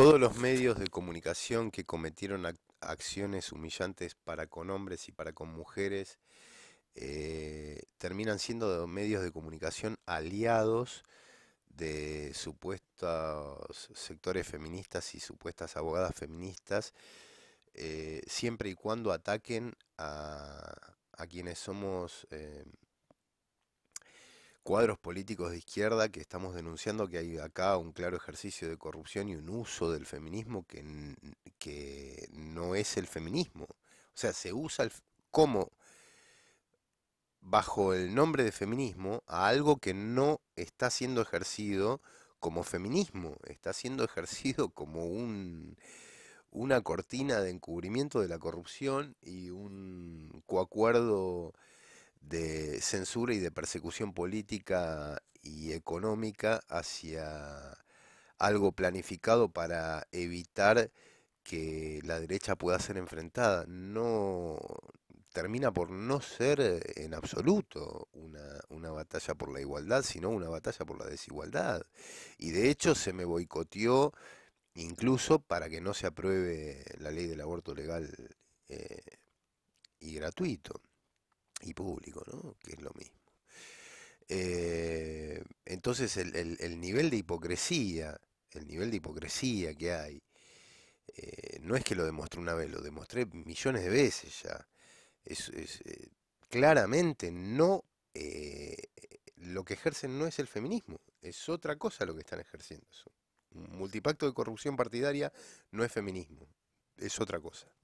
Todos los medios de comunicación que cometieron acciones humillantes para con hombres y para con mujeres eh, terminan siendo medios de comunicación aliados de supuestos sectores feministas y supuestas abogadas feministas, eh, siempre y cuando ataquen a, quienes somos eh, cuadros políticos de izquierda que estamos denunciando que hay acá un claro ejercicio de corrupción y un uso del feminismo que, que no es el feminismo. O sea, se usa como bajo el nombre de feminismo a algo que no está siendo ejercido como feminismo, está siendo ejercido como un, una cortina de encubrimiento de la corrupción y un coacuerdo de censura y de persecución política y económica hacia algo planificado para evitar que la derecha pueda ser enfrentada. No termina por no ser eh, en absoluto una, batalla por la igualdad, sino una batalla por la desigualdad. Y de hecho se me boicoteó incluso para que no se apruebe la ley del aborto legal eh, y gratuito y público, ¿no? que es lo mismo. Eh, entonces el, el, nivel de hipocresía, el nivel de hipocresía que hay, eh, no es que lo demostré una vez, lo demostré millones de veces ya. Es, eh, claramente no lo que ejercen no es el feminismo, es otra cosa lo que están ejerciendo. Un multipacto de corrupción partidaria no es feminismo, es otra cosa.